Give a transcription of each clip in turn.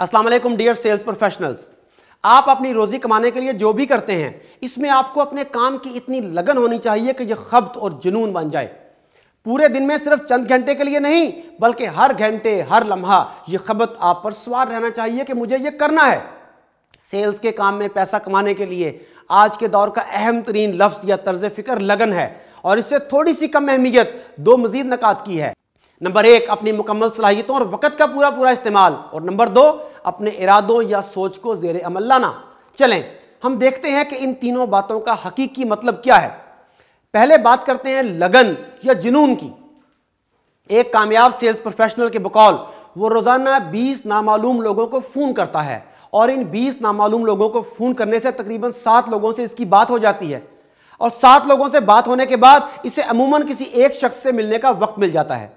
Aslam dear sales professionals आप अपनी रोज़ी कमाने के लिए जो भी करते हैं इसमें आपको अपने काम की इतनी लगन होनी चाहिए कि यह खपत और जुनून बन जाए पूरे दिन में सिर्फ चंद घंटे के लिए नहीं बल्कि हर घंटे हर लम्हा यह खपत आप पर सवार रहना चाहिए कि मुझे यह करना है सेल्स के काम में पैसा कमाने के लिए आज के दौर का अहम तरीन लफ्ज़ या तर्ज फ़िक्र लगन है और इससे थोड़ी सी कम अहमियत दो मजीद नकात की है नंबर एक अपनी मुकम्मल सलाहियतों और वक़्त का पूरा पूरा इस्तेमाल और नंबर दो अपने इरादों या सोच को जेर अमल लाना चलें हम देखते हैं कि इन तीनों बातों का हकीकी मतलब क्या है पहले बात करते हैं लगन या जुनून की एक कामयाब सेल्स प्रोफेशनल के बकौल वो रोज़ाना 20 नामालूम लोगों को फ़ोन करता है और इन 20 नामालूम लोगों को फ़ोन करने से तकरीबन सात लोगों से इसकी बात हो जाती है और सात लोगों से बात होने के बाद इसे अमूमन किसी एक शख्स से मिलने का वक्त मिल जाता है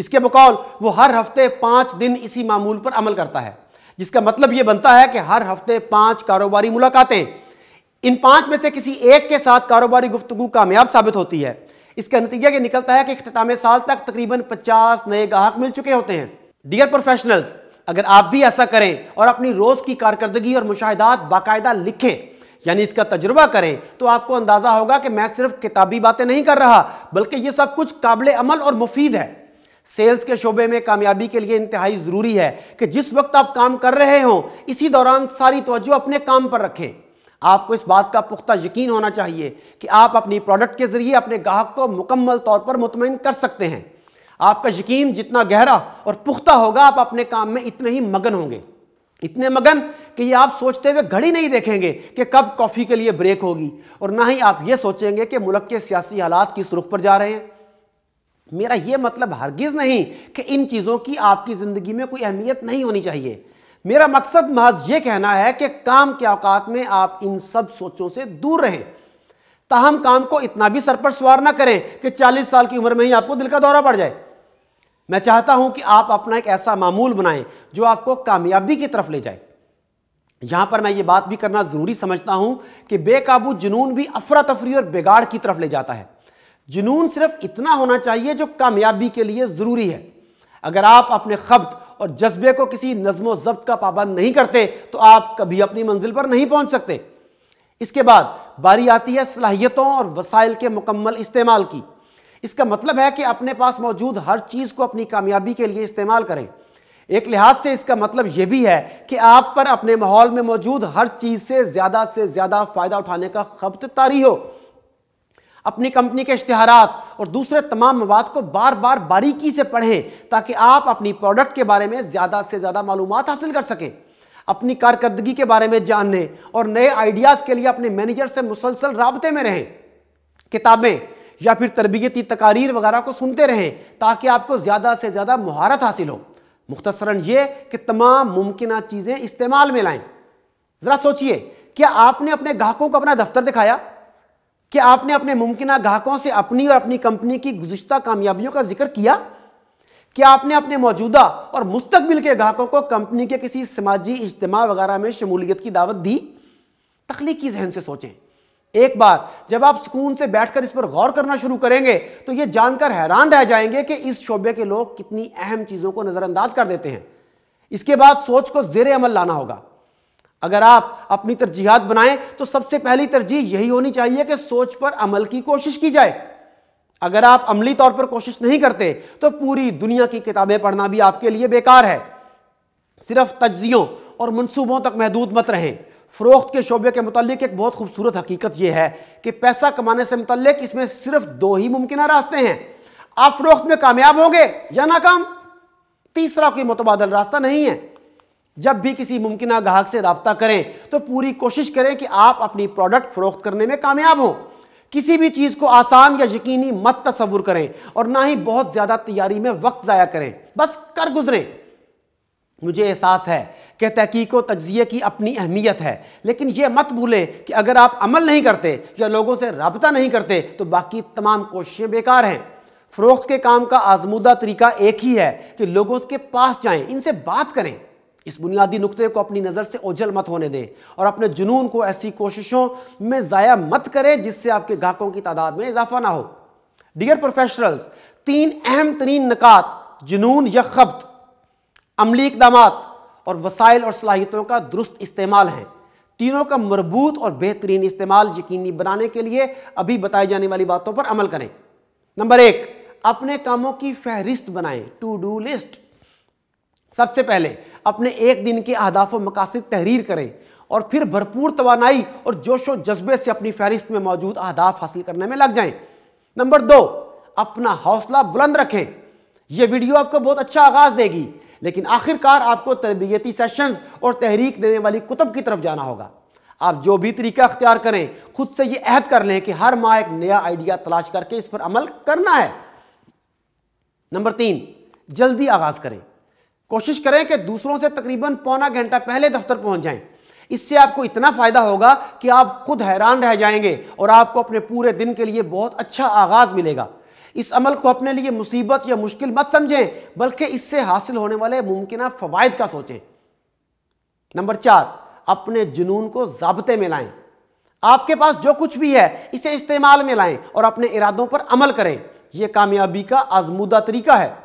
इसके बकौल वो हर हफ्ते पाँच दिन इसी मामूल पर अमल करता है जिसका मतलब ये बनता है कि हर हफ्ते पाँच कारोबारी मुलाकातें इन पाँच में से किसी एक के साथ कारोबारी गुफ्तु कामयाब साबित होती है इसका नतीजा यह निकलता है कि अख्ताम साल तक तकरीबन पचास नए गाहक मिल चुके होते हैं डियर प्रोफेशनल्स अगर आप भी ऐसा करें और अपनी रोज़ की कारकर्दगी और मुशाहदात बाकायदा लिखें यानी इसका तजुर्बा करें तो आपको अंदाज़ा होगा कि मैं सिर्फ किताबी बातें नहीं कर रहा बल्कि ये सब कुछ काबिल अमल और मुफीद है सेल्स के शोबे में कामयाबी के लिए इंतहाई ज़रूरी है कि जिस वक्त आप काम कर रहे हो इसी दौरान सारी तवज्जो अपने काम पर रखें आपको इस बात का पुख्ता यकीन होना चाहिए कि आप अपनी प्रोडक्ट के ज़रिए अपने ग्राहक को मुकम्मल तौर पर मुतमिन कर सकते हैं आपका यकीन जितना गहरा और पुख्ता होगा आप अपने काम में इतने ही मगन होंगे इतने मगन कि ये आप सोचते हुए घड़ी नहीं देखेंगे कि कब कॉफ़ी के लिए ब्रेक होगी और ना ही आप ये सोचेंगे कि मुल्क के सियासी हालात किस रुख पर जा रहे हैं मेरा यह मतलब हरगिज़ नहीं कि इन चीज़ों की आपकी ज़िंदगी में कोई अहमियत नहीं होनी चाहिए मेरा मकसद महज यह कहना है कि काम के अवकात में आप इन सब सोचों से दूर रहें ताहम काम को इतना भी सर पर सवार ना करें कि 40 साल की उम्र में ही आपको दिल का दौरा पड़ जाए मैं चाहता हूं कि आप अपना एक ऐसा मामूल बनाएं जो आपको कामयाबी की तरफ ले जाए यहां पर मैं ये बात भी करना जरूरी समझता हूं कि बेकाबू जुनून भी अफरा तफरी और बिगाड़ की तरफ ले जाता है जुनून सिर्फ इतना होना चाहिए जो कामयाबी के लिए ज़रूरी है अगर आप अपने खब्त और जज्बे को किसी नज्म ज़ब्त का पाबंद नहीं करते तो आप कभी अपनी मंजिल पर नहीं पहुंच सकते इसके बाद बारी आती है सलाहियतों और वसाइल के मुकम्मल इस्तेमाल की इसका मतलब है कि अपने पास मौजूद हर चीज़ को अपनी कामयाबी के लिए इस्तेमाल करें एक लिहाज से इसका मतलब यह भी है कि आप पर अपने माहौल में मौजूद हर चीज़ से ज़्यादा से ज़्यादा फ़ायदा उठाने का खपत तारी हो अपनी कंपनी के इश्तहारात और दूसरे तमाम मवाद को बार बार बारीकी से पढ़ें ताकि आप अपनी प्रोडक्ट के बारे में ज़्यादा से ज़्यादा मालूम हासिल कर सकें अपनी कारकर्दगी के बारे में जानने और नए आइडियाज़ के लिए अपने मैनेजर से मुसलसल रबते में रहें किताबें या फिर तरबियती तकारीर वगैरह को सुनते रहें ताकि आपको ज़्यादा से ज़्यादा महारत हासिल हो मुख्तसरा ये कि तमाम मुमकिन चीज़ें इस्तेमाल में लाएं ज़रा सोचिए क्या आपने अपने ग्राहकों को अपना दफ्तर दिखाया कि आपने अपने मुमकिन ग्राहकों से अपनी और अपनी कंपनी की गुजशत कामयाबियों का जिक्र किया कि आपने अपने मौजूदा और मुस्तबिल के ग्राहकों को कंपनी के किसी समाजी इज्तम वगैरह में शमूलियत की दावत दी तख्लीकी जहन से सोचें एक बार जब आप सुकून से बैठकर इस पर गौर करना शुरू करेंगे तो ये जानकर हैरान रह जाएंगे कि इस शोबे के लोग कितनी अहम चीज़ों को नज़रअंदाज कर देते हैं इसके बाद सोच को जेर अमल लाना होगा अगर आप अपनी तरजीहत बनाएं तो सबसे पहली तरजीह यही होनी चाहिए कि सोच पर अमल की कोशिश की जाए अगर आप अमली तौर पर कोशिश नहीं करते तो पूरी दुनिया की किताबें पढ़ना भी आपके लिए बेकार है सिर्फ तजियों और मनसूबों तक महदूद मत रहें फ़रोख्त के शोबे के मतलब एक बहुत खूबसूरत हकीकत यह है कि पैसा कमाने से मतलब इसमें सिर्फ दो ही मुमकिन रास्ते हैं आप फ़रोख्त में कामयाब होंगे या नाकाम तीसरा कोई मुतबादल रास्ता नहीं है जब भी किसी मुमकिन ग्राहक से रबता करें तो पूरी कोशिश करें कि आप अपनी प्रोडक्ट फरोख्त करने में कामयाब हों किसी भी चीज़ को आसान या यकीनी मत तस्वुर करें और ना ही बहुत ज़्यादा तैयारी में वक्त ज़ाया करें बस कर गुजरें मुझे एहसास है कि तहकीक तजिए की अपनी अहमियत है लेकिन यह मत भूलें कि अगर आप अमल नहीं करते या लोगों से रबता नहीं करते तो बाकी तमाम कोशिशें बेकार हैं फ़रोख्त के काम का आजमूदा तरीका एक ही है कि लोगों के पास जाएं इनसे बात करें इस बुनियादी नुकते को अपनी नज़र से ओझल मत होने दें और अपने जुनून को ऐसी कोशिशों में ज़ाया मत करें जिससे आपके ग्राहकों की तादाद में इजाफा ना हो डियर प्रोफेशनल्स तीन अहम तरीन नकात जुनून या खब्त अमली इकदाम और वसाइल और सलाहियतों का दुरुस्त इस्तेमाल है तीनों का मरबूत और बेहतरीन इस्तेमाल यकीनी बनाने के लिए अभी बताई जाने वाली बातों पर अमल करें नंबर एक अपने कामों की फहरिस्त बनाएं टू डू लिस्ट सबसे पहले अपने एक दिन के अहदाफ मकासद तहरीर करें और फिर भरपूर तोानाई और जोश व जज्बे से अपनी फहरिस्त में मौजूद अहदाफ हासिल करने में लग जाएं नंबर दो अपना हौसला बुलंद रखें यह वीडियो आपको बहुत अच्छा आगाज़ देगी लेकिन आखिरकार आपको तरबियती सेशंस और तहरीक देने वाली कुतब की तरफ जाना होगा आप जो भी तरीका अख्तियार करें खुद से ये अहद कर लें कि हर माह एक नया आइडिया तलाश करके इस पर अमल करना है नंबर तीन जल्दी आगाज़ करें कोशिश करें कि दूसरों से तकरीबन पौना घंटा पहले दफ्तर पहुंच जाएं इससे आपको इतना फ़ायदा होगा कि आप खुद हैरान रह जाएंगे और आपको अपने पूरे दिन के लिए बहुत अच्छा आगाज़ मिलेगा इस अमल को अपने लिए मुसीबत या मुश्किल मत समझें बल्कि इससे हासिल होने वाले मुमकिन फवायद का सोचें नंबर चार अपने जुनून को जबते में लाएं आपके पास जो कुछ भी है इसे इस्तेमाल में लाएं और अपने इरादों पर अमल करें यह कामयाबी का आजमूदा तरीका है